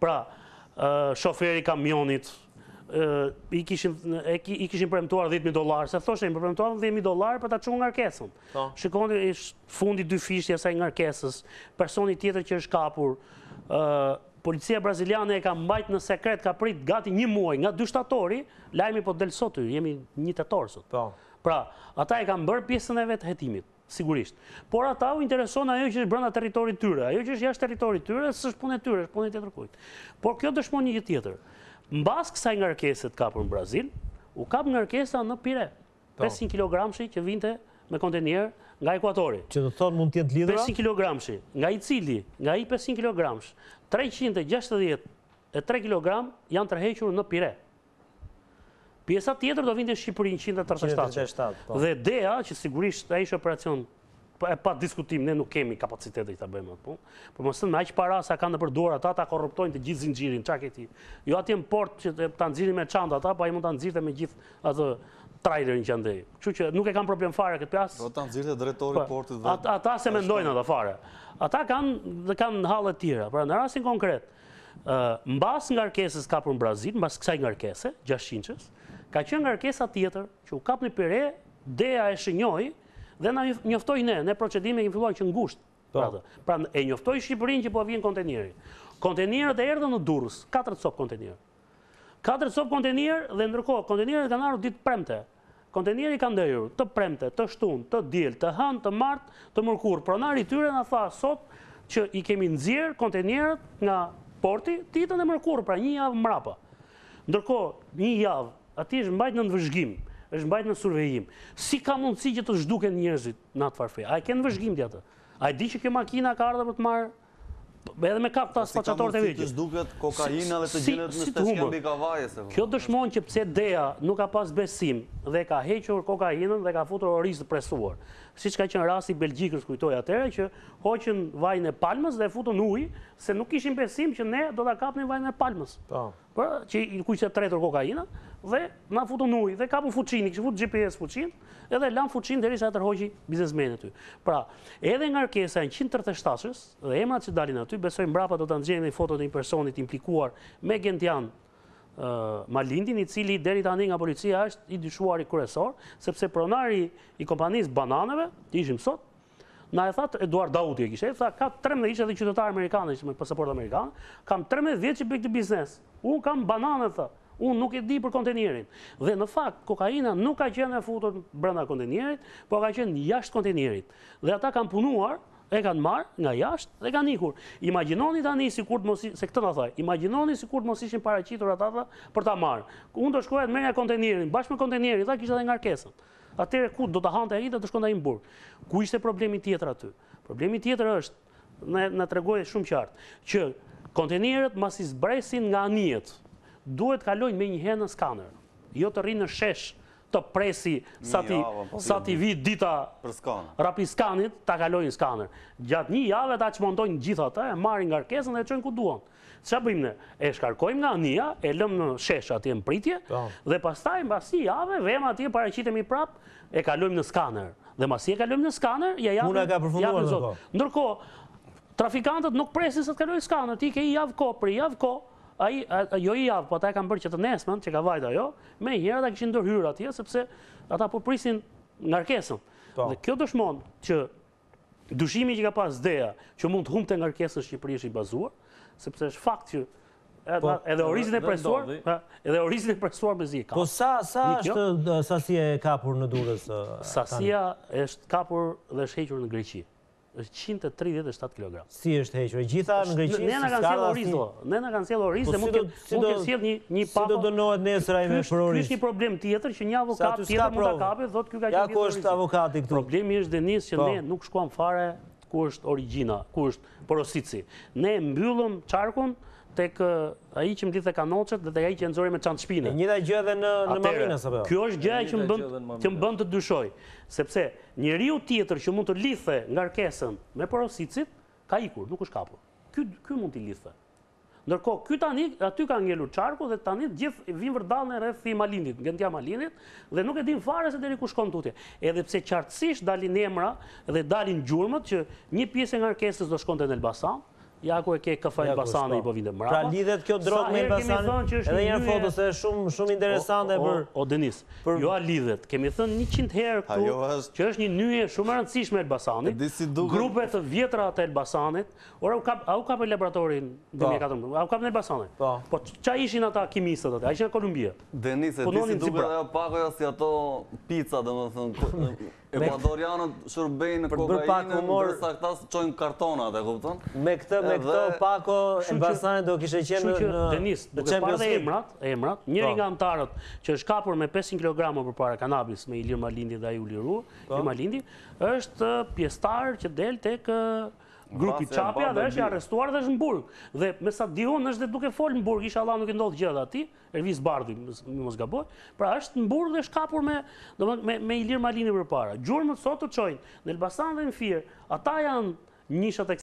pra shoferi kamionit, i kishin përremtuar 10.000 dolarë, se thoshe i përremtuar 10.000 dolarë, për ta qunë nga rkesën. Po. Shikoni fundi dy fishti e saj nga rkesës, personi tjetër që është kapur, policia braziliane e ka mbajt në sekret, ka prit gati një muaj, nga dy shtatori, lajmi po delësotu, jemi një të torësot. Po. Pra, ata e ka mbërë pjesën e vetë jetimit sigurisht. Por ata u intereson ajo që është brenda territorit të tyre. Ajo që është jashtë territorit të tyre, s'është punë e tyre, është punë e tjetër kujt. Por kjo dëshmon një gjë tjetër. Mbas kësaj ngarkese të kapur në Brazil, u kap ngarkesa në Pire. 500 kg shi që vinte me kontenier nga Ekuatori. Që do thonë mund të jetë lidhura? 500 kg shi, nga i cili, nga i 500 kg, 360 e 3 kg janë tërhequr në Pire pjesa tjetër do vinte në Shqipëri 137. Po. Dhe DEA, që sigurisht ai është operacion po, e pa diskutim, ne nuk kemi kapacitet të ta bëjmë atë punë. Po. Por mos thënë me aq para sa kanë nëpër dorë ata ta korruptojnë të gjithë zinxhirin, çka ke ti? Jo atje në port që ta nxirin me çanta ata, po ai mund ta nxirte me gjithë atë trailerin që ndej. Kështu që nuk e kanë problem fare këtë pjesë. Do ta nxirte drejtori portit vetë. Ata se mendojnë ata fare. Ata kanë dhe kanë hallë të tjera. Pra në rastin konkret, ë uh, mbas ngarkesës kapur në Brazil, mbas kësaj ngarkese, 600-s, Ka qenë nga rkesa tjetër, që u kap një pire, dea e shënjoj, dhe nga njoftoj ne, ne procedime i filluar që në po. Pra, pra e njoftoj Shqipërin që po vjen kontenirë. Kontenirë dhe erdo në durës, 4 copë kontenirë. 4 copë kontenirë dhe ndërko, kontenirë dhe arru ditë premte. Kontenirë i kanë dhejur të premte, të shtun, të dil, të hën, të martë, të mërkur. Pra tyre rityre nga tha sot që i kemi nëzirë kontenirët nga porti, ti e mërkur, pra një javë mrapa. Ndërko, një javë ati është mbajtë në nëvëzhgjim, është mbajtë në survejim. Si ka mundësi që të zhduke njërzit në atë farfej? A e ke nëvëzhgjim të atë? A e di që kjo makina ka ardhe për të marrë, edhe me kapta të po, asfaqatorët e vëgjit? Si ka mundësi që të zhduke kokaina dhe të gjenet në steskja mbi kavajës? Kjo dëshmonë që pëse Dea nuk ka pas besim dhe ka hequr kokainën dhe ka futur orisë të presuar. Si që ka qenë rasti Belgjikës kujtoj atere që hoqen vajnë e palmës dhe futën ujë se nuk ishim besim që ne do të kapnim vajnë e palmës. Po. Që kujtë se tretër kokainën dhe na futën ujë, dhe kapu fuqin, i kështë futu GPS fuqin, edhe lan fuqin dhe rishat të biznesmenet të aty. Pra, edhe nga rkesa në 137-ës, dhe emrat që dalin aty, besojnë brapa do të nëgjenë dhe fotot e një personit implikuar me gentian Malindin, i cili deri tani nga policia është i dyshuari kërësor, sepse pronari i kompanis bananeve, të ishim sot, Na e thatë Eduard Dauti e kishe, e thatë ka 13 ishe dhe qytetarë amerikanë, ishe me pasaport amerikanë, kam 13 vjetë që për biznes, unë kam banane, thatë, Unë nuk e di për kontenierin. Dhe në fakt, kokaina nuk ka qenë e futur brenda kontenierit, po ka qenë jashtë kontenierit. Dhe ata kanë punuar, e kanë marë nga jashtë dhe kanë ikur. Imaginoni tani si kur të mosishtë, se këtë në thaj, imaginoni si kur të mosishtë në paracitur atë atë për ta marë. Unë të shkojët nga kontenierin, bashkë me kontenierin, ta kishtë dhe nga rkesën. Atere ku do të hante e të shkonda i më burë. Ku ishte problemi tjetër aty? Problemi tjetër është, në tregojë shumë qartë, që kontenierët masisë bresin nga anijetë duhet kalojnë me një herë në skaner Jo të rrinë në shesh të presi sa ti vit dita rapi skanit, ta kalojnë skaner Gjatë një jave ta që montojnë gjitha të, marrin nga rkesën dhe qënë ku duon. Qa bëjmë në? E shkarkojmë nga anija, e lëmë në shesh atje në pritje, po. dhe pastaj në basi jave, vema atje pareqitemi prap, e kalojnë në skaner Dhe masi e kalojnë në skaner, ja jave në zotë. Ndërko, trafikantët nuk presin se të kalojnë skanër, ti ke i javë ko, për i javë ko, jo i javë, po ta e kam bërë që të nesmen, që ka vajta jo, me i njerë da këshin dërhyrë atje, sepse ata po prisin në arkesën. Po. Dhe kjo dëshmonë që dushimi që ka pas dheja, që mund të humë të në arkesën Shqipëri është i bazuar, sepse është fakt që edhe po, orizin e presuar, edhe orizin e presuar me zi e kapur. Po sa është sasje e kapur në durës? Sasja është kapur dhe hequr në Greqit. 137 kg. Si është hequr? Gjitha në Greqi, në Skardha. Ne na kanë sjellur oriz, ne na kanë sjellur rizë, po mund të sjell një një papa. Si do dënohet nesër ai me prorin? Është një problem tjetër që një avokat tjetër mund ta kapë, të kjo ka qenë. Ja ku është avokati këtu? Problemi është Denis që po. ne nuk shkuam fare ku është origina, ku është porosici. Ne mbyllëm qarkun tek ai që mblidhte kanoçet dhe tek ai që nxori me çantë shpinë. Njëta gjë edhe në në Marinës apo. Jo? Kjo është gjëja që më që më të dyshoj, sepse njeriu tjetër që mund të nga ngarkesën me porosicit ka ikur, nuk është kapur. Ky ky mund të lithë. Ndërko, këtë tani, aty ka ngellur qarku dhe tani gjithë vinë vërdalë në i malinit, gëndja malinit, dhe nuk e din fare se deri ku shkon tutje. Edhe pse qartësisht dalin emra dhe dalin gjurmët që një pjesë nga rkesës do shkon të në Elbasan, Jaku e ke këfaj Basani i bovinde po mrapa. Pra lidhet kjo drogë me i Basani, edhe njërë foto se shumë shumë interesante për... O, Denis, jo a lidhet, kemi thënë një qindë herë këtu, që është një njëje shumë rëndësishme e Basani, grupe të vjetra të e Basani, orë, a u kapë e laboratorin 2014, po. a u kapë në e Basani? Po. Po, qa ishin ata kimisët atë, a ishin e Kolumbia? Denis, e disi duke dhe pra. pakoja si ato pizza, dhe më thënë, Ekuadorianët shërbejnë në kokainë, ndërsa këta së qojnë kartonat, e kuptan? Me këtë, me këtë, pako, Elbasani do kishe qenë në... Denis, duke parë dhe emrat, emrat, po. njëri nga antarët që është kapur me 500 kg për para kanabis me Ilir Malindi dhe Juli Ru, po. Ilir Malindi, është uh, pjestarë që del të grupi Qapja dhe është i arrestuar dhe është në burg. Dhe me sa dihon është dhe duke folë në burg, isha Allah nuk e ndodhë gjitha dhe ati, Ervis Bardi në gaboj, pra është në burg dhe është kapur me Ilir Malini për para. Gjurë më të sotë të qojnë, në Elbasan dhe në firë, ata janë njëshat e